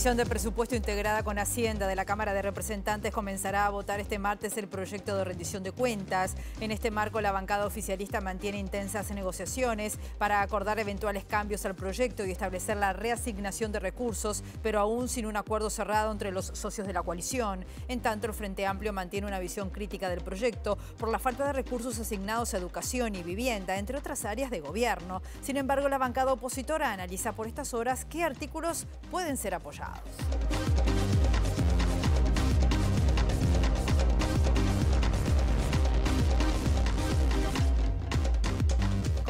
Comisión de Presupuesto integrada con Hacienda de la Cámara de Representantes comenzará a votar este martes el proyecto de rendición de cuentas. En este marco, la bancada oficialista mantiene intensas negociaciones para acordar eventuales cambios al proyecto y establecer la reasignación de recursos, pero aún sin un acuerdo cerrado entre los socios de la coalición. En tanto, el Frente Amplio mantiene una visión crítica del proyecto por la falta de recursos asignados a educación y vivienda, entre otras áreas de gobierno. Sin embargo, la bancada opositora analiza por estas horas qué artículos pueden ser apoyados. House.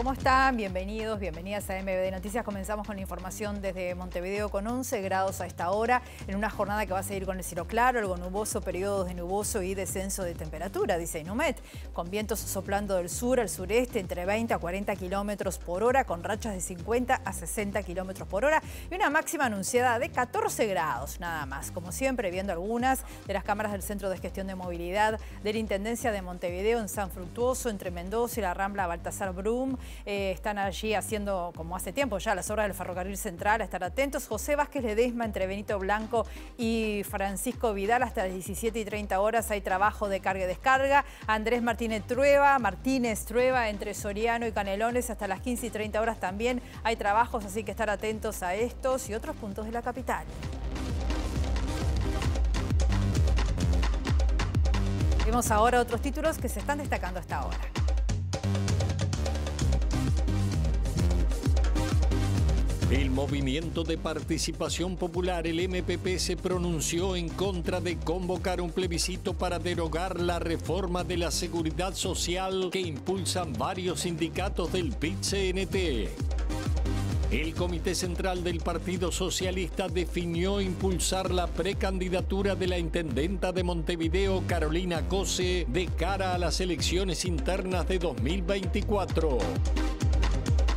¿Cómo están? Bienvenidos, bienvenidas a MBD Noticias. Comenzamos con la información desde Montevideo con 11 grados a esta hora, en una jornada que va a seguir con el cielo claro, algo nuboso, periodos de nuboso y descenso de temperatura, dice Inumet, con vientos soplando del sur al sureste entre 20 a 40 kilómetros por hora, con rachas de 50 a 60 kilómetros por hora y una máxima anunciada de 14 grados, nada más. Como siempre, viendo algunas de las cámaras del Centro de Gestión de Movilidad de la Intendencia de Montevideo en San Fructuoso, entre Mendoza y la Rambla Baltasar Brum, eh, están allí haciendo, como hace tiempo ya, las obras del ferrocarril central, a estar atentos. José Vázquez Ledesma entre Benito Blanco y Francisco Vidal, hasta las 17 y 30 horas hay trabajo de carga y descarga. Andrés Martínez Trueba, Martínez Trueba entre Soriano y Canelones, hasta las 15 y 30 horas también hay trabajos, así que estar atentos a estos y otros puntos de la capital. Vemos ahora otros títulos que se están destacando hasta ahora. El movimiento de participación popular, el MPP, se pronunció en contra de convocar un plebiscito para derogar la reforma de la seguridad social que impulsan varios sindicatos del PIT-CNT. El Comité Central del Partido Socialista definió impulsar la precandidatura de la intendenta de Montevideo, Carolina Cose, de cara a las elecciones internas de 2024.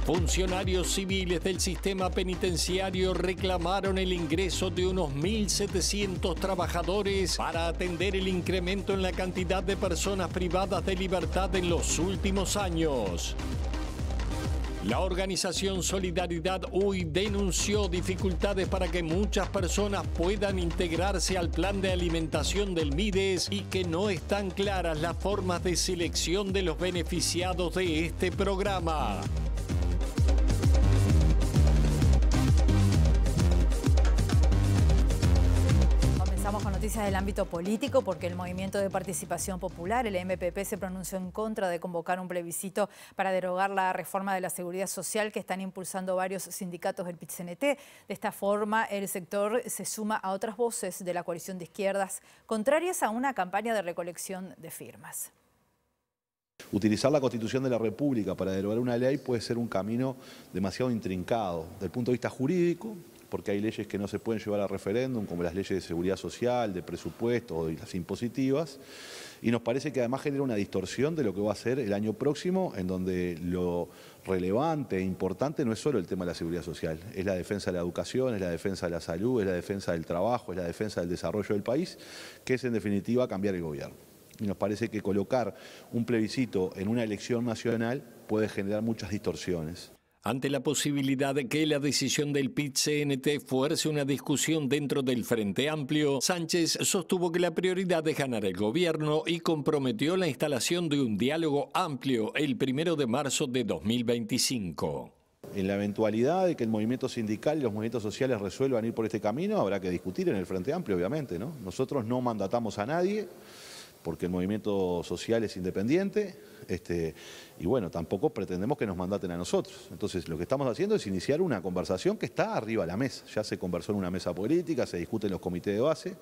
Funcionarios civiles del sistema penitenciario reclamaron el ingreso de unos 1.700 trabajadores para atender el incremento en la cantidad de personas privadas de libertad en los últimos años. La organización Solidaridad UI denunció dificultades para que muchas personas puedan integrarse al plan de alimentación del MIDES y que no están claras las formas de selección de los beneficiados de este programa. del ámbito político porque el Movimiento de Participación Popular, el MPP, se pronunció en contra de convocar un plebiscito para derogar la reforma de la seguridad social que están impulsando varios sindicatos del PITCNT. De esta forma, el sector se suma a otras voces de la coalición de izquierdas contrarias a una campaña de recolección de firmas. Utilizar la Constitución de la República para derogar una ley puede ser un camino demasiado intrincado, desde el punto de vista jurídico, porque hay leyes que no se pueden llevar a referéndum, como las leyes de seguridad social, de presupuesto y las impositivas, y nos parece que además genera una distorsión de lo que va a ser el año próximo, en donde lo relevante e importante no es solo el tema de la seguridad social, es la defensa de la educación, es la defensa de la salud, es la defensa del trabajo, es la defensa del desarrollo del país, que es en definitiva cambiar el gobierno. Y nos parece que colocar un plebiscito en una elección nacional puede generar muchas distorsiones ante la posibilidad de que la decisión del PIT-CNT fuerce una discusión dentro del Frente Amplio, Sánchez sostuvo que la prioridad es ganar el gobierno y comprometió la instalación de un diálogo amplio el primero de marzo de 2025. En la eventualidad de que el movimiento sindical y los movimientos sociales resuelvan ir por este camino, habrá que discutir en el Frente Amplio, obviamente. Nosotros no mandatamos a nadie porque el movimiento social es independiente, este, y bueno, tampoco pretendemos que nos mandaten a nosotros. Entonces, lo que estamos haciendo es iniciar una conversación que está arriba de la mesa. Ya se conversó en una mesa política, se discute en los comités de base.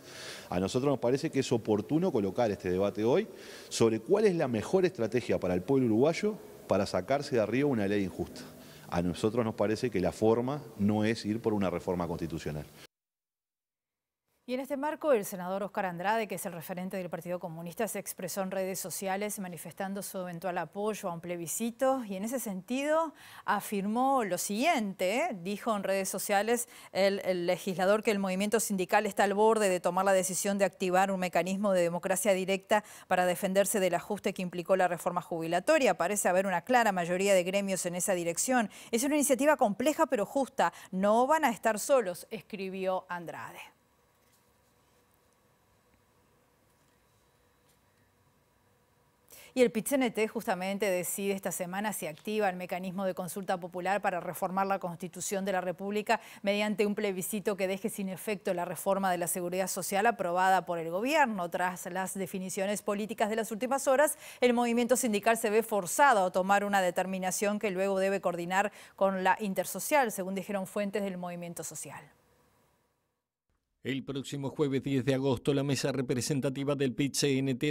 A nosotros nos parece que es oportuno colocar este debate hoy sobre cuál es la mejor estrategia para el pueblo uruguayo para sacarse de arriba una ley injusta. A nosotros nos parece que la forma no es ir por una reforma constitucional. Y en este marco, el senador Oscar Andrade, que es el referente del Partido Comunista, se expresó en redes sociales manifestando su eventual apoyo a un plebiscito y en ese sentido afirmó lo siguiente, dijo en redes sociales el, legislador que el movimiento sindical está al borde de tomar la decisión de activar un mecanismo de democracia directa para defenderse del ajuste que implicó la reforma jubilatoria. Parece haber una clara mayoría de gremios en esa dirección. Es una iniciativa compleja pero justa. No van a estar solos, escribió Andrade. Y el PITCNT justamente decide esta semana si activa el mecanismo de consulta popular para reformar la Constitución de la República mediante un plebiscito que deje sin efecto la reforma de la seguridad social aprobada por el gobierno. Tras las definiciones políticas de las últimas horas, el movimiento sindical se ve forzado a tomar una determinación que luego debe coordinar con la intersocial, según dijeron fuentes del movimiento social. El próximo jueves 10 de agosto, la mesa representativa del pit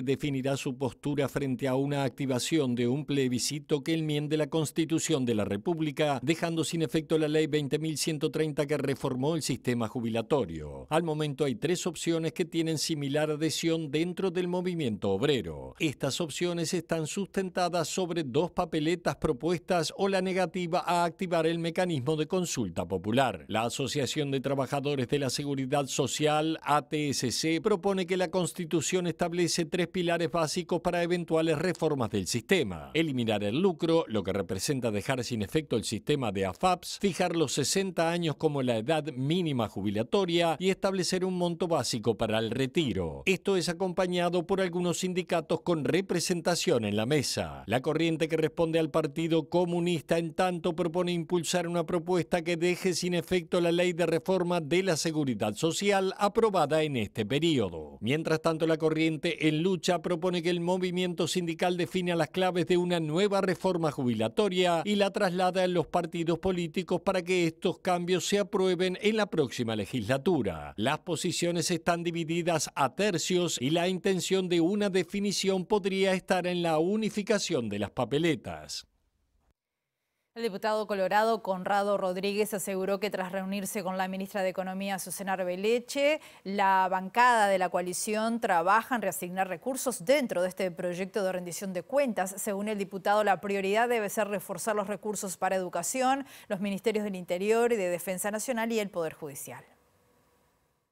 definirá su postura frente a una activación de un plebiscito que enmiende la Constitución de la República, dejando sin efecto la Ley 20.130 que reformó el sistema jubilatorio. Al momento hay tres opciones que tienen similar adhesión dentro del movimiento obrero. Estas opciones están sustentadas sobre dos papeletas propuestas o la negativa a activar el mecanismo de consulta popular. La Asociación de Trabajadores de la Seguridad Social Social ATSC propone que la Constitución establece tres pilares básicos para eventuales reformas del sistema. Eliminar el lucro, lo que representa dejar sin efecto el sistema de AFAPS, fijar los 60 años como la edad mínima jubilatoria y establecer un monto básico para el retiro. Esto es acompañado por algunos sindicatos con representación en la mesa. La corriente que responde al Partido Comunista en tanto propone impulsar una propuesta que deje sin efecto la ley de reforma de la seguridad social aprobada en este periodo. Mientras tanto, la corriente en lucha propone que el movimiento sindical defina las claves de una nueva reforma jubilatoria y la traslada a los partidos políticos para que estos cambios se aprueben en la próxima legislatura. Las posiciones están divididas a tercios y la intención de una definición podría estar en la unificación de las papeletas. El diputado colorado Conrado Rodríguez aseguró que tras reunirse con la ministra de Economía Susana Arbeleche, la bancada de la coalición trabaja en reasignar recursos dentro de este proyecto de rendición de cuentas. Según el diputado, la prioridad debe ser reforzar los recursos para educación, los ministerios del Interior y de Defensa Nacional y el Poder Judicial.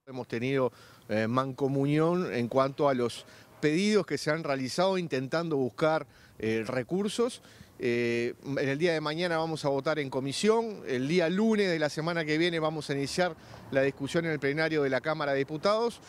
Hemos tenido eh, mancomunión en cuanto a los pedidos que se han realizado intentando buscar eh, recursos eh, en el día de mañana vamos a votar en comisión, el día lunes de la semana que viene vamos a iniciar la discusión en el plenario de la Cámara de Diputados,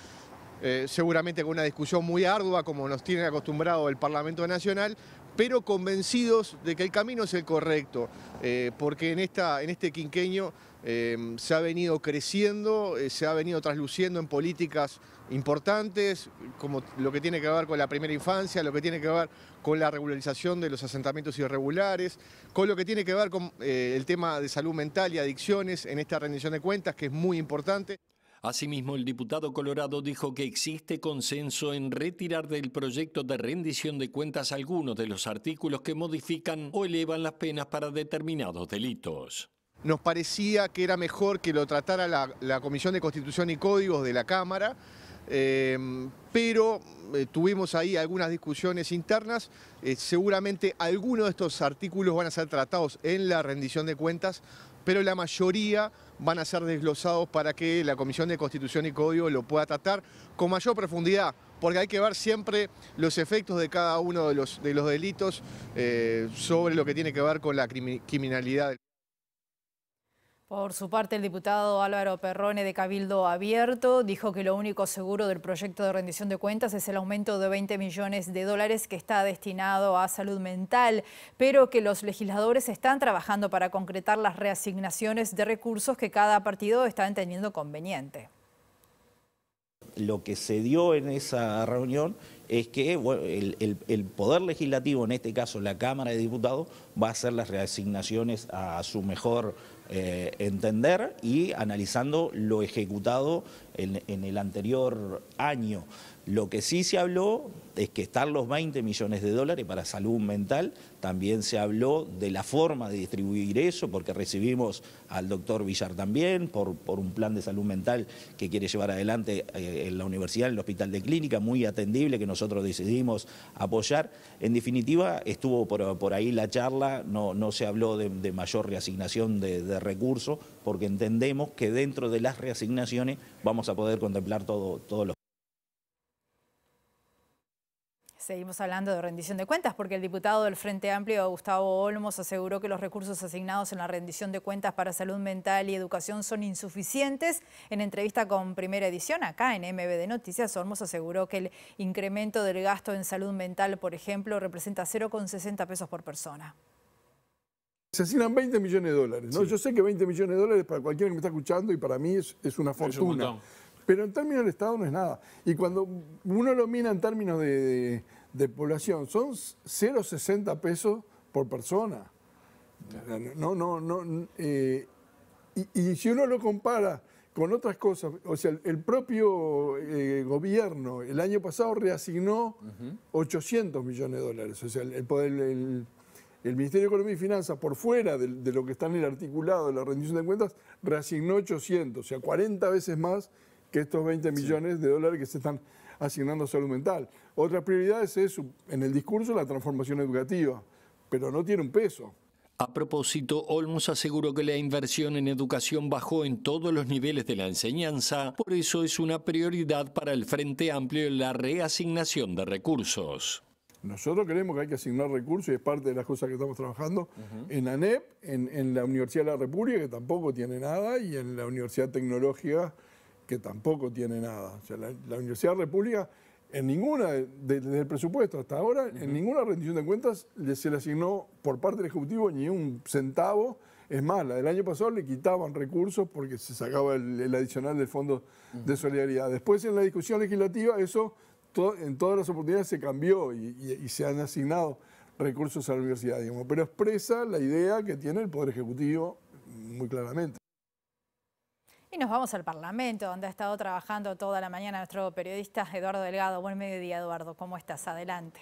eh, seguramente con una discusión muy ardua como nos tiene acostumbrado el Parlamento Nacional, pero convencidos de que el camino es el correcto, eh, porque en, esta, en este quinqueño se ha venido creciendo, se ha venido trasluciendo en políticas importantes, como lo que tiene que ver con la primera infancia, lo que tiene que ver con la regularización de los asentamientos irregulares, con lo que tiene que ver con eh, el tema de salud mental y adicciones en esta rendición de cuentas, que es muy importante. Asimismo, el diputado Colorado dijo que existe consenso en retirar del proyecto de rendición de cuentas algunos de los artículos que modifican o elevan las penas para determinados delitos. Nos parecía que era mejor que lo tratara la Comisión de Constitución y Códigos de la Cámara, Em, pero eh, tuvimos ahí algunas discusiones internas. Eh, seguramente algunos de estos artículos van a ser tratados en la rendición de cuentas, pero la mayoría van a ser desglosados para que la Comisión de Constitución y Código lo pueda tratar con mayor profundidad, porque hay que ver siempre los efectos de cada uno de los, de los delitos eh, sobre lo que tiene que ver con la criminalidad. Por su parte, el diputado Álvaro Perrone de Cabildo Abierto dijo que lo único seguro del proyecto de rendición de cuentas es el aumento de 20 millones de dólares que está destinado a salud mental, pero que los legisladores están trabajando para concretar las reasignaciones de recursos que cada partido está entendiendo conveniente. Lo que se dio en esa reunión es que el, el, Poder Legislativo, en este caso la Cámara de Diputados, va a hacer las reasignaciones a su mejor eh, entender y analizando lo ejecutado en el anterior año. Lo que sí se habló es que están los 20 millones de dólares para salud mental, también se habló de la forma de distribuir eso, porque recibimos al doctor Villar también por, por un plan de salud mental que quiere llevar adelante eh, en la universidad, en el hospital de clínica, muy atendible, que nosotros decidimos apoyar. En definitiva, estuvo por, ahí la charla, no, no se habló de, mayor reasignación de, recursos, porque entendemos que dentro de las reasignaciones vamos a poder contemplar todo, todos los... Seguimos hablando de rendición de cuentas porque el diputado del Frente Amplio, Gustavo Olmos, aseguró que los recursos asignados en la rendición de cuentas para salud mental y educación son insuficientes. En entrevista con Primera Edición, acá en de Noticias, Olmos aseguró que el incremento del gasto en salud mental, por ejemplo, representa 0,60 pesos por persona. Se asignan 20 millones de dólares. ¿no? Yo sé que 20 millones de dólares para cualquiera que me está escuchando y para mí es, una fortuna. pero en términos del Estado no es nada. Y cuando uno lo mira en términos de de población. Son 0,60 pesos por persona. No, no, no. Eh, y, si uno lo compara con otras cosas, o sea, el propio eh, gobierno el año pasado reasignó 800 millones de dólares. O sea, el, el, Ministerio de Economía y Finanzas, por fuera de, lo que está en el articulado de la rendición de cuentas, reasignó 800, o sea, 40 veces más que estos 20 millones de dólares que se están asignando salud mental. Otra prioridad es en el discurso la transformación educativa, pero no tiene un peso. A propósito, Olmos aseguró que la inversión en educación bajó en todos los niveles de la enseñanza, por eso es una prioridad para el Frente Amplio la reasignación de recursos. Nosotros creemos que hay que asignar recursos y es parte de las cosas que estamos trabajando en ANEP, en, en la Universidad de la República, que tampoco tiene nada, y en la Universidad Tecnológica que tampoco tiene nada. O sea, la, Universidad República, en ninguna, desde el presupuesto hasta ahora, en ninguna rendición de cuentas se le asignó por parte del Ejecutivo ni un centavo. Es más, la del año pasado le quitaban recursos porque se sacaba el, adicional del Fondo de Solidaridad. Después, en la discusión legislativa, eso en todas las oportunidades se cambió y, se han asignado recursos a la universidad, pero expresa la idea que tiene el Poder Ejecutivo muy claramente. Y nos vamos al Parlamento, donde ha estado trabajando toda la mañana nuestro periodista Eduardo Delgado. Buen mediodía, Eduardo. ¿Cómo estás? Adelante.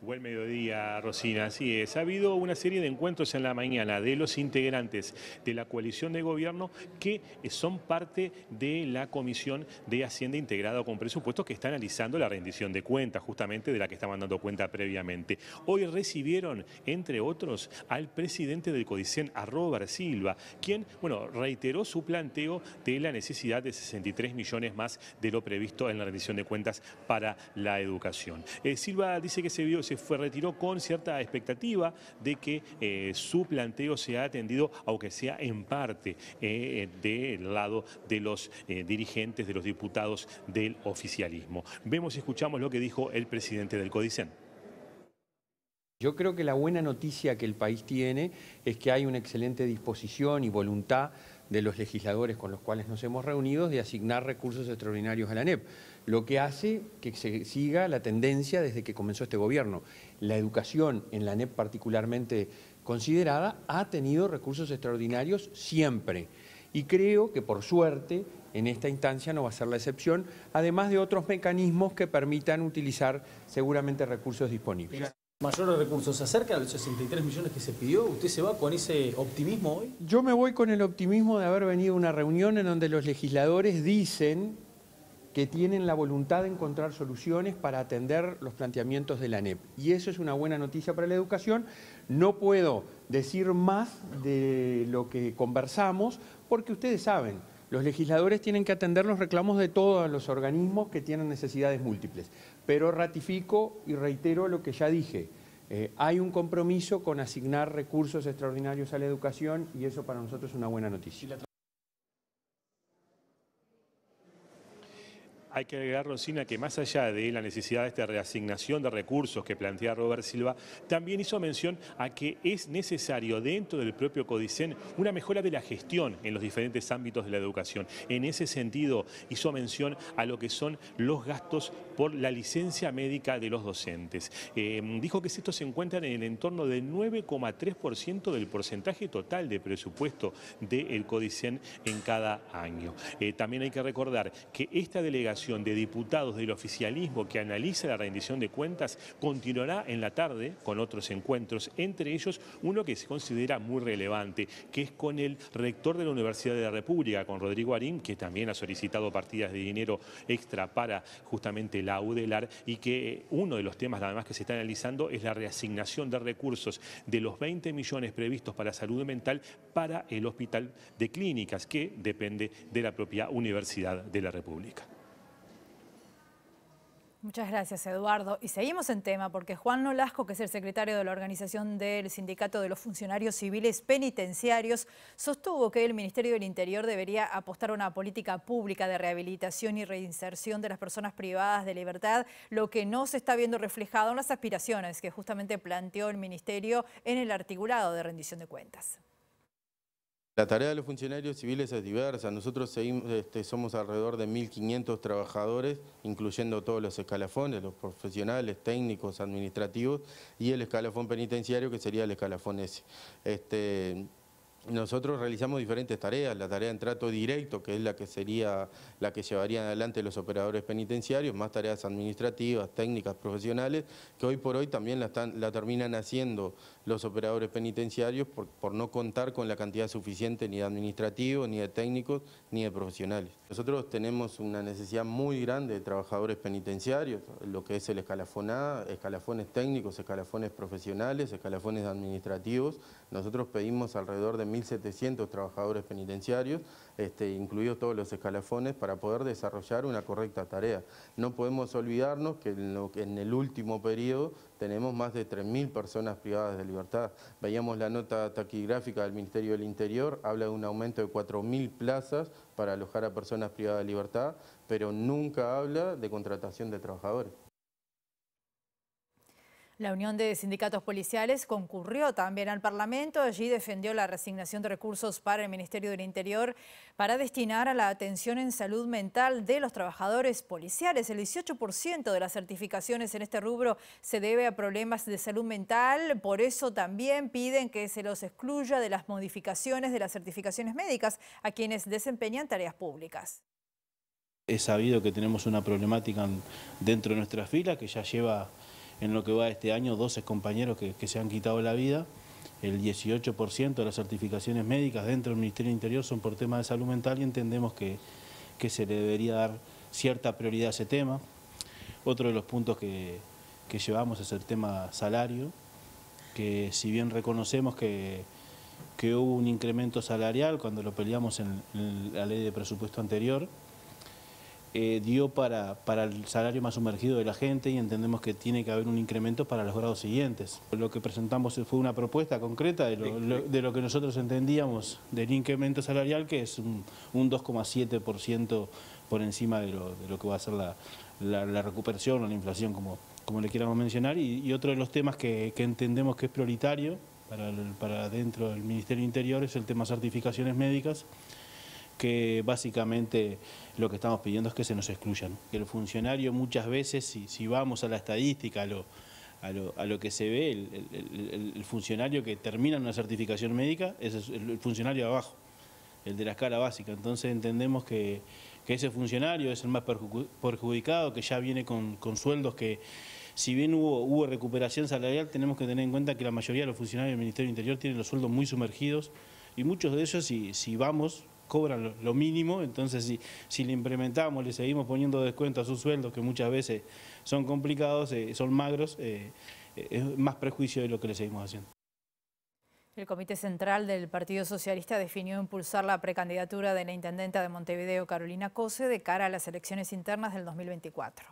Buen mediodía, Rosina. Así es. Ha habido una serie de encuentros en la mañana de los integrantes de la coalición de gobierno que son parte de la Comisión de Hacienda integrada con Presupuestos que está analizando la rendición de cuentas, justamente de la que estaban dando cuenta previamente. Hoy recibieron, entre otros, al presidente del Codicen, a Robert Silva, quien, bueno, reiteró su planteo de la necesidad de 63 millones más de lo previsto en la rendición de cuentas para la educación. Eh, Silva dice que se vio se fue, retiró con cierta expectativa de que eh, su planteo sea atendido, aunque sea en parte, eh, del lado de los eh, dirigentes, de los diputados del oficialismo. Vemos y escuchamos lo que dijo el presidente del Codicen. Yo creo que la buena noticia que el país tiene es que hay una excelente disposición y voluntad de los legisladores con los cuales nos hemos reunido de asignar recursos extraordinarios a la ANEP lo que hace que se siga la tendencia desde que comenzó este gobierno. La educación, en la NEP particularmente considerada, ha tenido recursos extraordinarios siempre. Y creo que por suerte en esta instancia no va a ser la excepción, además de otros mecanismos que permitan utilizar seguramente recursos disponibles. Mayores recursos, acerca de los 63 millones que se pidió? ¿Usted se va con ese optimismo hoy? Yo me voy con el optimismo de haber venido a una reunión en donde los legisladores dicen que tienen la voluntad de encontrar soluciones para atender los planteamientos de la ANEP. Y eso es una buena noticia para la educación. No puedo decir más de lo que conversamos, porque ustedes saben, los legisladores tienen que atender los reclamos de todos los organismos que tienen necesidades múltiples. Pero ratifico y reitero lo que ya dije. Eh, hay un compromiso con asignar recursos extraordinarios a la educación y eso para nosotros es una buena noticia. hay que agregar, Rosina, que más allá de la necesidad de esta reasignación de recursos que plantea Robert Silva, también hizo mención a que es necesario dentro del propio Codicen una mejora de la gestión en los diferentes ámbitos de la educación. En ese sentido, hizo mención a lo que son los gastos por la licencia médica de los docentes. Eh, dijo que estos se encuentran en el entorno del 9,3% del porcentaje total de presupuesto del Codicen en cada año. Eh, también hay que recordar que esta delegación de diputados del oficialismo que analiza la rendición de cuentas continuará en la tarde con otros encuentros, entre ellos uno que se considera muy relevante, que es con el rector de la Universidad de la República, con Rodrigo Arín, que también ha solicitado partidas de dinero extra para justamente la UDELAR y que eh, uno de los temas además que se está analizando es la reasignación de recursos de los 20 millones previstos para salud mental para el hospital de clínicas, que depende de la propia Universidad de la República. Muchas gracias, Eduardo. Y seguimos en tema, porque Juan Nolasco, que es el secretario de la Organización del Sindicato de los Funcionarios Civiles Penitenciarios, sostuvo que el Ministerio del Interior debería apostar a una política pública de rehabilitación y reinserción de las personas privadas de libertad, lo que no se está viendo reflejado en las aspiraciones que justamente planteó el Ministerio en el articulado de rendición de cuentas. La tarea de los funcionarios civiles es diversa. Nosotros este, somos alrededor de 1.500 trabajadores, incluyendo todos los escalafones, los profesionales, técnicos, administrativos y el escalafón penitenciario, que sería el escalafón S. Este, nosotros realizamos diferentes tareas, la tarea en trato directo, que es la que sería la que llevarían adelante los operadores penitenciarios, más tareas administrativas, técnicas, profesionales, que hoy por hoy también la, terminan haciendo los operadores penitenciarios por, no contar con la cantidad suficiente ni de administrativos, ni de técnicos, ni de profesionales. Nosotros tenemos una necesidad muy grande de trabajadores penitenciarios, lo que es el escalafón A, escalafones técnicos, escalafones profesionales, escalafones administrativos. Nosotros pedimos alrededor de 1.700 trabajadores penitenciarios, este, incluidos todos los escalafones, para poder desarrollar una correcta tarea. No podemos olvidarnos que en el último periodo tenemos más de 3.000 personas privadas de libertad. Veíamos la nota taquigráfica del Ministerio del Interior, habla de un aumento de 4.000 plazas para alojar a personas privadas de libertad, pero nunca habla de contratación de trabajadores. La Unión de Sindicatos Policiales concurrió también al Parlamento. Allí defendió la resignación de recursos para el Ministerio del Interior para destinar a la atención en salud mental de los trabajadores policiales. El 18% de las certificaciones en este rubro se debe a problemas de salud mental. Por eso también piden que se los excluya de las modificaciones de las certificaciones médicas a quienes desempeñan tareas públicas. Es sabido que tenemos una problemática dentro de nuestras filas que ya lleva en lo que va este año 12 compañeros que, se han quitado la vida. El 18% de las certificaciones médicas dentro del Ministerio del Interior son por tema de salud mental y entendemos que, se le debería dar cierta prioridad a ese tema. Otro de los puntos que, llevamos es el tema salario, que si bien reconocemos que, hubo un incremento salarial cuando lo peleamos en la ley de presupuesto anterior, eh, dio para, el salario más sumergido de la gente y entendemos que tiene que haber un incremento para los grados siguientes. Lo que presentamos fue una propuesta concreta de lo, que nosotros entendíamos del incremento salarial, que es un, 2,7% por encima de lo, que va a ser la, recuperación o la inflación, como, como le queramos mencionar. Y, otro de los temas que, que entendemos que es prioritario para, para dentro del Ministerio Interior es el tema certificaciones médicas que básicamente lo que estamos pidiendo es que se nos excluyan. Que el funcionario muchas veces, si, vamos a la estadística, a lo, que se ve, el, funcionario que termina una certificación médica es el, funcionario de abajo, el de la escala básica. Entonces entendemos que, ese funcionario es el más perjudicado, que ya viene con, sueldos que si bien hubo, hubo, recuperación salarial, tenemos que tener en cuenta que la mayoría de los funcionarios del Ministerio del Interior tienen los sueldos muy sumergidos y muchos de ellos, si, si vamos, cobran lo, mínimo, entonces si, le implementamos, le seguimos poniendo descuento a sus sueldos, que muchas veces son complicados, eh, son magros, eh, es más prejuicio de lo que le seguimos haciendo. El Comité Central del Partido Socialista definió impulsar la precandidatura de la Intendenta de Montevideo, Carolina Cose, de cara a las elecciones internas del 2024.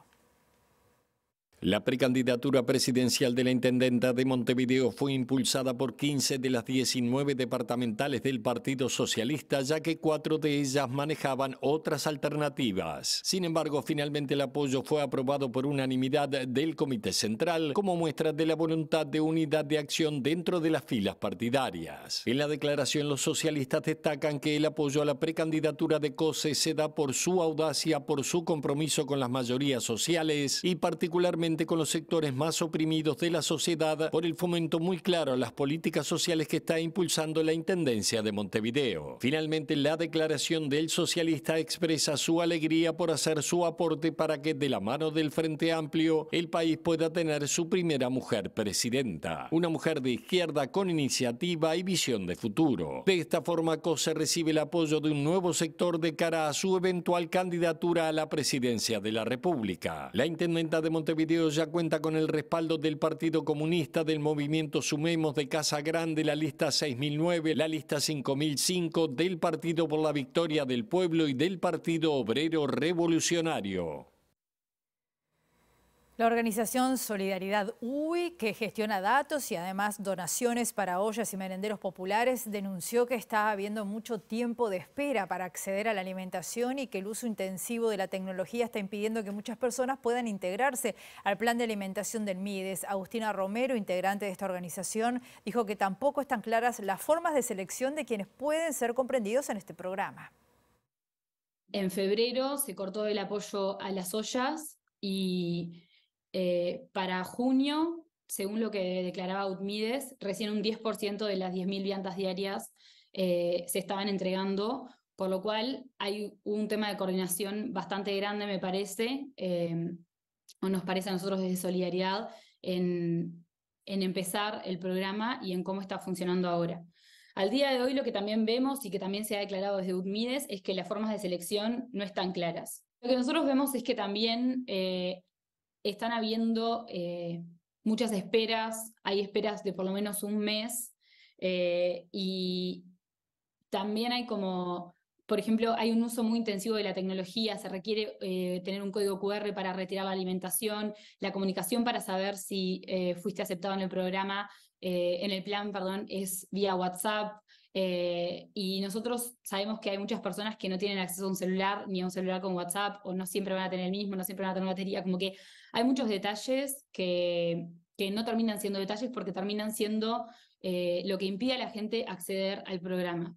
La precandidatura presidencial de la Intendenta de Montevideo fue impulsada por 15 de las 19 departamentales del Partido Socialista, ya que cuatro de ellas manejaban otras alternativas. Sin embargo, finalmente el apoyo fue aprobado por unanimidad del Comité Central como muestra de la voluntad de unidad de acción dentro de las filas partidarias. En la declaración, los socialistas destacan que el apoyo a la precandidatura de COSE se da por su audacia, por su compromiso con las mayorías sociales y particularmente con los sectores más oprimidos de la sociedad por el fomento muy claro a las políticas sociales que está impulsando la Intendencia de Montevideo. Finalmente, la declaración del socialista expresa su alegría por hacer su aporte para que de la mano del Frente Amplio el país pueda tener su primera mujer presidenta, una mujer de izquierda con iniciativa y visión de futuro. De esta forma, COSE recibe el apoyo de un nuevo sector de cara a su eventual candidatura a la presidencia de la República. La Intendenta de Montevideo ya cuenta con el respaldo del Partido Comunista, del Movimiento Sumemos de Casa Grande, la lista 6009, la lista 5005, del Partido por la Victoria del Pueblo y del Partido Obrero Revolucionario. La organización Solidaridad UI, que gestiona datos y además donaciones para ollas y merenderos populares, denunció que está habiendo mucho tiempo de espera para acceder a la alimentación y que el uso intensivo de la tecnología está impidiendo que muchas personas puedan integrarse al plan de alimentación del MIDES. Agustina Romero, integrante de esta organización, dijo que tampoco están claras las formas de selección de quienes pueden ser comprendidos en este programa. En febrero se cortó el apoyo a las ollas y eh, para junio, según lo que declaraba UTMIDES, recién un 10% de las 10.000 viandas diarias eh, se estaban entregando, por lo cual hay un tema de coordinación bastante grande, me parece, eh, o nos parece a nosotros desde Solidaridad, en, empezar el programa y en cómo está funcionando ahora. Al día de hoy lo que también vemos y que también se ha declarado desde UTMIDES es que las formas de selección no están claras. Lo que nosotros vemos es que también están habiendo eh, muchas esperas, hay esperas de por lo menos un mes eh, y también hay como, por ejemplo, hay un uso muy intensivo de la tecnología, se requiere eh, tener un código QR para retirar la alimentación, la comunicación para saber si fuiste aceptado en el programa, en el plan, perdón, es vía WhatsApp. Eh, y nosotros sabemos que hay muchas personas que no tienen acceso a un celular, ni a un celular con WhatsApp, o no siempre van a tener el mismo, no siempre van a tener batería, como que hay muchos detalles que, no terminan siendo detalles porque terminan siendo eh, lo que impide a la gente acceder al programa.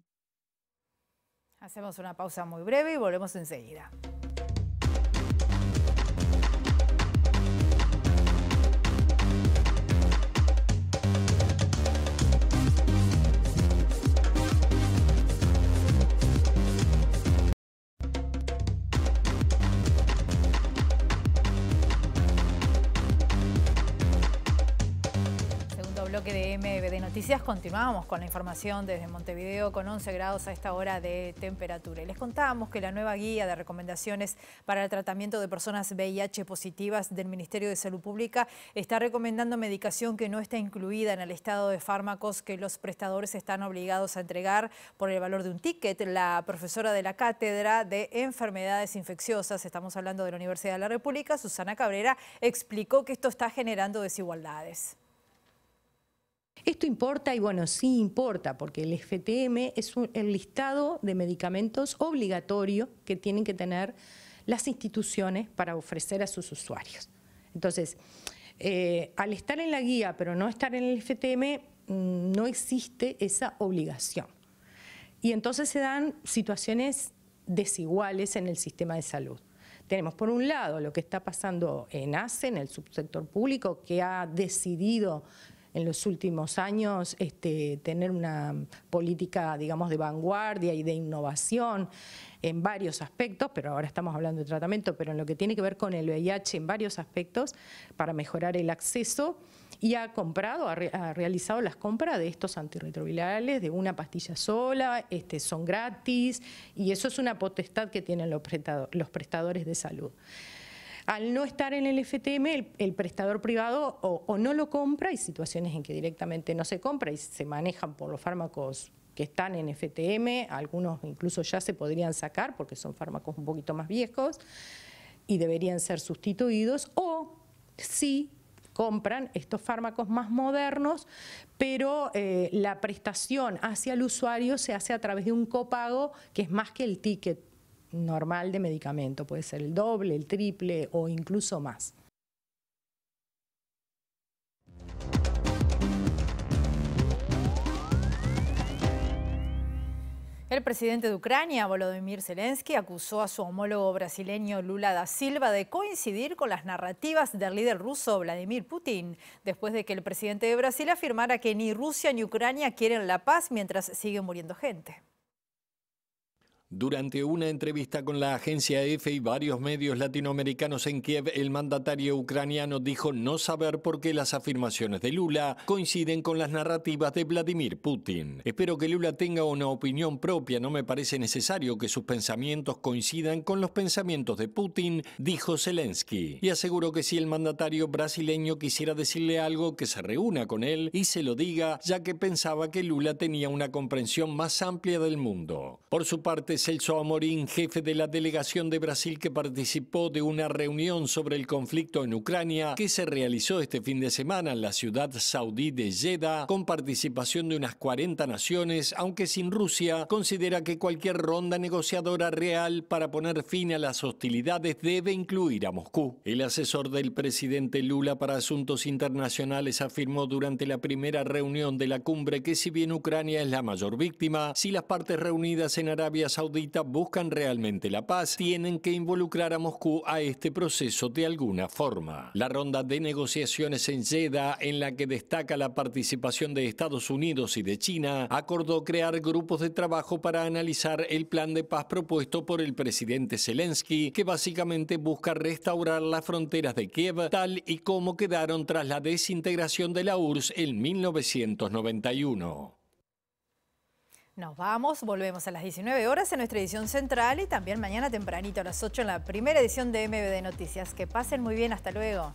Hacemos una pausa muy breve y volvemos enseguida. De Noticias. Continuamos con la información desde Montevideo con 11 grados a esta hora de temperatura. Y les contábamos que la nueva guía de recomendaciones para el tratamiento de personas VIH positivas del Ministerio de Salud Pública está recomendando medicación que no está incluida en el estado de fármacos que los prestadores están obligados a entregar por el valor de un ticket. La profesora de la Cátedra de Enfermedades Infecciosas, estamos hablando de la Universidad de la República, Susana Cabrera, explicó que esto está generando desigualdades. Esto importa y bueno, sí importa porque el FTM es el listado de medicamentos obligatorio que tienen que tener las instituciones para ofrecer a sus usuarios. Entonces, eh, al estar en la guía pero no estar en el FTM, mm, no existe esa obligación. Y entonces se dan situaciones desiguales en el sistema de salud. Tenemos por un lado lo que está pasando en ACE, en el subsector público, que ha decidido en los últimos años este, tener una política, digamos, de vanguardia y de innovación en varios aspectos, pero ahora estamos hablando de tratamiento, pero en lo que tiene que ver con el VIH en varios aspectos para mejorar el acceso y ha comprado, ha, realizado las compras de estos antirretrovirales de una pastilla sola, este, son gratis y eso es una potestad que tienen los prestadores de salud al no estar en el FTM, el, prestador privado o, no lo compra, hay situaciones en que directamente no se compra y se manejan por los fármacos que están en FTM, algunos incluso ya se podrían sacar porque son fármacos un poquito más viejos y deberían ser sustituidos, o si compran estos fármacos más modernos, pero eh, la prestación hacia el usuario se hace a través de un copago que es más que el ticket normal de medicamento. Puede ser el doble, el triple o incluso más. El presidente de Ucrania, Volodymyr Zelensky, acusó a su homólogo brasileño Lula da Silva de coincidir con las narrativas del líder ruso Vladimir Putin, después de que el presidente de Brasil afirmara que ni Rusia ni Ucrania quieren la paz mientras sigue muriendo gente. Durante una entrevista con la agencia EFE y varios medios latinoamericanos en Kiev, el mandatario ucraniano dijo no saber por qué las afirmaciones de Lula coinciden con las narrativas de Vladimir Putin. Espero que Lula tenga una opinión propia, no me parece necesario que sus pensamientos coincidan con los pensamientos de Putin, dijo Zelensky. Y aseguró que si el mandatario brasileño quisiera decirle algo, que se reúna con él y se lo diga, ya que pensaba que Lula tenía una comprensión más amplia del mundo. Por su parte, Celso Amorín, jefe de la delegación de Brasil que participó de una reunión sobre el conflicto en Ucrania que se realizó este fin de semana en la ciudad saudí de Jeddah con participación de unas 40 naciones, aunque sin Rusia, considera que cualquier ronda negociadora real para poner fin a las hostilidades debe incluir a Moscú. El asesor del presidente Lula para asuntos internacionales afirmó durante la primera reunión de la cumbre que si bien Ucrania es la mayor víctima, si las partes reunidas en Arabia Saudita buscan realmente la paz, tienen que involucrar a Moscú a este proceso de alguna forma. La ronda de negociaciones en Jeddah, en la que destaca la participación de Estados Unidos y de China, acordó crear grupos de trabajo para analizar el plan de paz propuesto por el presidente Zelensky, que básicamente busca restaurar las fronteras de Kiev tal y como quedaron tras la desintegración de la URSS en 1991. Nos vamos, volvemos a las 19 horas en nuestra edición central y también mañana tempranito a las 8 en la primera edición de MBD Noticias. Que pasen muy bien, hasta luego.